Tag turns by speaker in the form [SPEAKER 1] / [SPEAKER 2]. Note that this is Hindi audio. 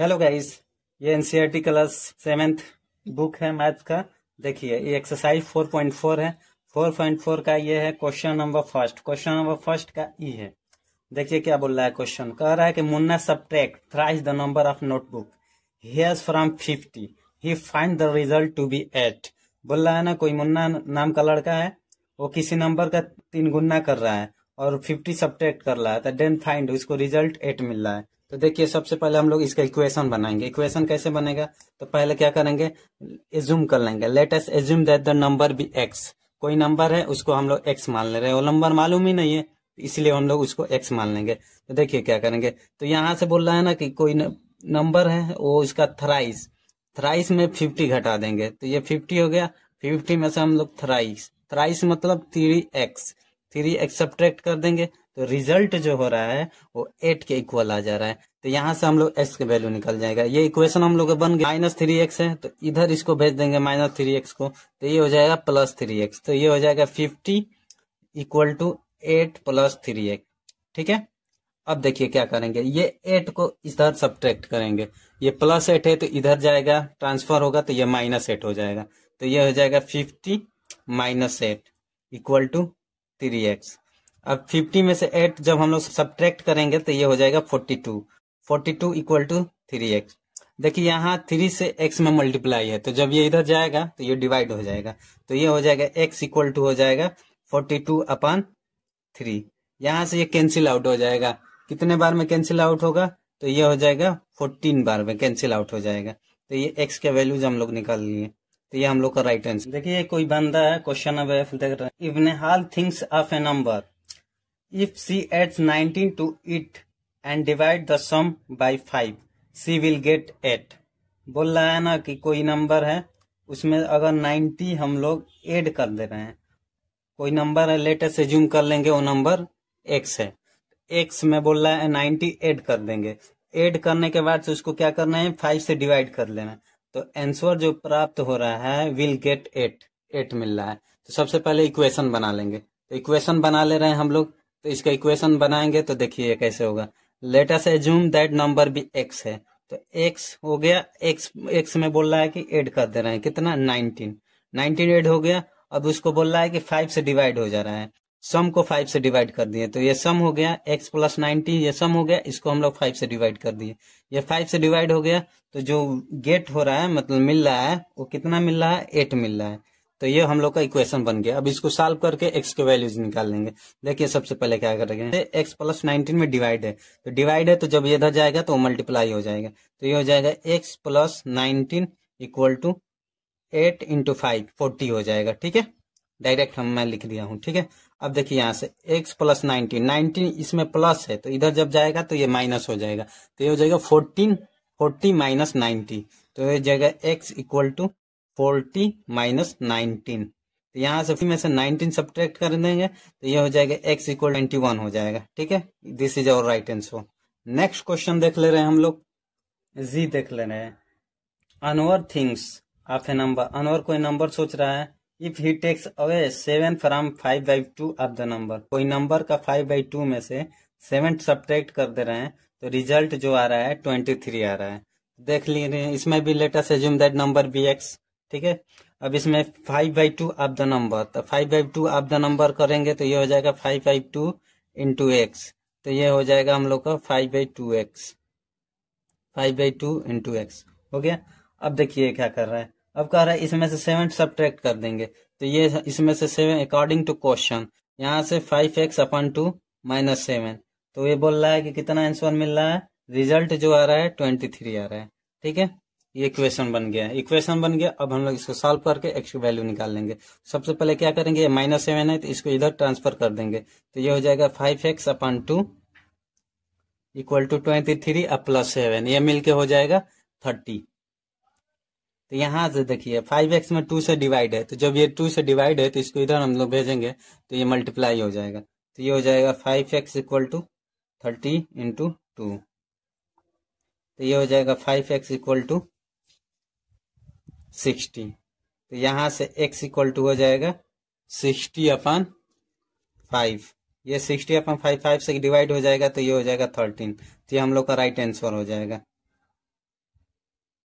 [SPEAKER 1] हेलो गाइस ये एनसीईआरटी क्लास सेवेंथ बुक है मैथ का देखिए ये एक्सरसाइज 4.4 है 4.4 का ये है question number first question number first का ई है देखिए क्या बोल रहा है क्वेश्चन कह रहा है कि Munna sub thrice the number of notebook here from fifty he find the result to be eight बोल रहा है ना कोई मुन्ना नाम का लड़का है वो किसी नंबर का तीन गुना कर रहा है और फिफ्टी सब कर रहा है तो डेन फाइंड उसको रिजल्ट एट मिल रहा है तो देखिए सबसे पहले हम लोग इसका इक्वेशन बनाएंगे इक्वेशन कैसे बनेगा तो पहले क्या करेंगे एज्यूम कर लेंगे let us assume that the number be x कोई नंबर है उसको हम लोग एक्स मान ले रहे हैं वो नंबर मालूम ही नहीं है इसलिए हम लोग उसको एक्स मान लेंगे तो देखिए क्या करेंगे तो यहाँ से बोल रहा है ना कि कोई नंबर है वो उसका थ्राइस थ्राइस में फिफ्टी घटा देंगे तो ये फिफ्टी हो गया फिफ्टी में से हम लोग थ्राइस थ्राइस मतलब three x three x subtract कर देंगे तो रिजल्ट जो हो रहा है वो एट के इक्वल आ जा रहा है तो यहाँ से हम लोग एक्स के वैल्यू निकल जाएगा ये इक्वेशन हम लोग बन गया माइनस थ्री एक्स है तो इधर इसको भेज देंगे माइनस थ्री एक्स को तो ये हो जाएगा प्लस थ्री एक्स तो ये हो जाएगा fifty equal to eight plus three x ठीक है अब देखिए क्या करेंगे ये एट को इधर सब्ट्रैक्ट करेंगे ये प्लस एट है तो इधर जाएगा ट्रांसफर होगा तो ये माइनस एट हो जाएगा तो ये हो जाएगा fifty minus eight equal to three x अब 50 में से 8 जब हम लोग सब्ट्रैक्ट करेंगे तो ये हो जाएगा 42 42 इक्वल टू थ्री एक्स देखिए यहाँ थ्री से एक्स में मल्टीप्लाई है तो जब ये इधर जाएगा तो ये डिवाइड हो जाएगा तो ये हो जाएगा एक्स इक्वल टू हो जाएगा फोर्टी टू अपन थ्री यहाँ से ये कैंसिल आउट हो जाएगा कितने बार में कैंसिल आउट होगा तो ये हो जाएगा फोर्टीन बार में कैंसिल आउट हो जाएगा तो ये एक्स के वैल्यूज हम लोग निकाल लिए तो ये हम लोग का राइट आंसर देखिए कोई बंदा है क्वेश्चन अब देख रहे हैं even hall things of a number If she adds 19 to it and divide the sum by 5, she will get 8. बोल रहा है ना कि कोई नंबर है उसमें अगर 90 हम लोग एड कर दे रहे हैं कोई नंबर है लेटेस्ट जूम कर लेंगे वो नंबर एक्स है एक्स में बोल रहा है 90 एड कर देंगे एड करने के बाद से उसको क्या करना है फाइव से डिवाइड कर लेना है तो आंसर जो प्राप्त हो रहा है विल गेट एट एट मिल रहा है तो सबसे पहले इक्वेशन बना लेंगे तो इक्वेशन बना ले रहे हैं हम लोग तो इसका इक्वेशन बनाएंगे तो देखिए कैसे होगा लेटेस्ट एज्यूम दैट नंबर भी एक्स है तो एक्स हो गया एक्स एक्स में बोल रहा है कि एड कर दे रहे हैं कितना नाइनटीन नाइनटीन एड हो गया अब उसको बोल रहा है कि फाइव से डिवाइड हो जा रहा है सम को फाइव से डिवाइड कर दिए तो ये सम हो गया एक्स प्लस नाइनटीन ये सम हो गया इसको हम लोग फाइव से डिवाइड कर दिए ये फाइव से डिवाइड हो गया तो जो गेट हो रहा है मतलब मिल रहा है वो कितना मिल रहा है एट मिल रहा है तो ये हम लोग का इक्वेशन बन गया अब इसको सॉल्व करके एक्स के वैल्यूज निकाल लेंगे देखिए सबसे पहले क्या हैं एक्स प्लस नाइनटीन में डिवाइड है तो डिवाइड है तो जब इधर जाएगा तो मल्टीप्लाई हो जाएगा तो ये हो जाएगा x plus nineteen equal to eight into five forty हो जाएगा ठीक है डायरेक्ट हम मैं लिख दिया हूँ ठीक है अब देखिए यहाँ से x प्लस नाइनटीन नाइनटीन इसमें प्लस है तो इधर जब जाएगा तो ये माइनस हो जाएगा तो ये हो जाएगा फोर्टीन फोर्टी माइनस नाइन्टी तो ये जाएगा x equal to forty minus nineteen तो यहाँ से में से नाइनटीन सब्ट्रैक्ट कर देंगे तो ये हो जाएगा एक्स इक्वल ट्वेंटी वन हो जाएगा ठीक है this is our right answer next question देख ले रहे हैं हम लोग जी देख ले रहे हैं Anwar things of a number Anwar कोई नंबर सोच रहा है if he takes away seven from five by two of the number कोई नंबर का फाइव बाई टू में से सेवन सब्ट्रैक्ट कर दे रहे हैं तो रिजल्ट जो आ रहा है ट्वेंटी थ्री आ रहा है देख हैं इसमें भी let us assume that number be x ठीक है अब इसमें five by two of the number तो five by two of the number करेंगे तो ये हो जाएगा five by two into x तो ये हो जाएगा हम लोग का five by two x five by two into x हो गया अब देखिए क्या कर रहा है अब कह रहा है इसमें से सेवन सब्ट्रैक्ट कर देंगे तो ये इसमें से सेवन अकॉर्डिंग टू क्वेश्चन यहाँ से five x upon two minus seven तो ये बोल रहा है कि कितना आंसर मिल रहा है रिजल्ट जो आ रहा है ट्वेंटी थ्री आ रहा है ठीक है ये इक्वेशन बन गया है इक्वेशन बन गया अब हम लोग इसको सॉल्व करके एक्स की वैल्यू निकाल लेंगे सबसे पहले क्या करेंगे माइनस सेवन है तो इसको इधर ट्रांसफर कर देंगे तो ये हो जाएगा five x upon two equal to twenty three अब प्लस सेवन ये मिलके हो जाएगा थर्टी तो यहां से देखिए फाइव एक्स में टू से डिवाइड है तो जब ये टू से डिवाइड है तो इसको इधर हम लोग भेजेंगे तो ये मल्टीप्लाई हो जाएगा तो ये हो जाएगा five x equal to thirty into two तो ये हो जाएगा five x equal to sixty तो यहां से एक्स इक्वल टू हो जाएगा सिक्सटी अपन फाइव ये सिक्सटी अपन फाइव फाइव से डिवाइड हो जाएगा तो ये हो जाएगा थर्टीन तो ये हम लोग का राइट आंसर हो जाएगा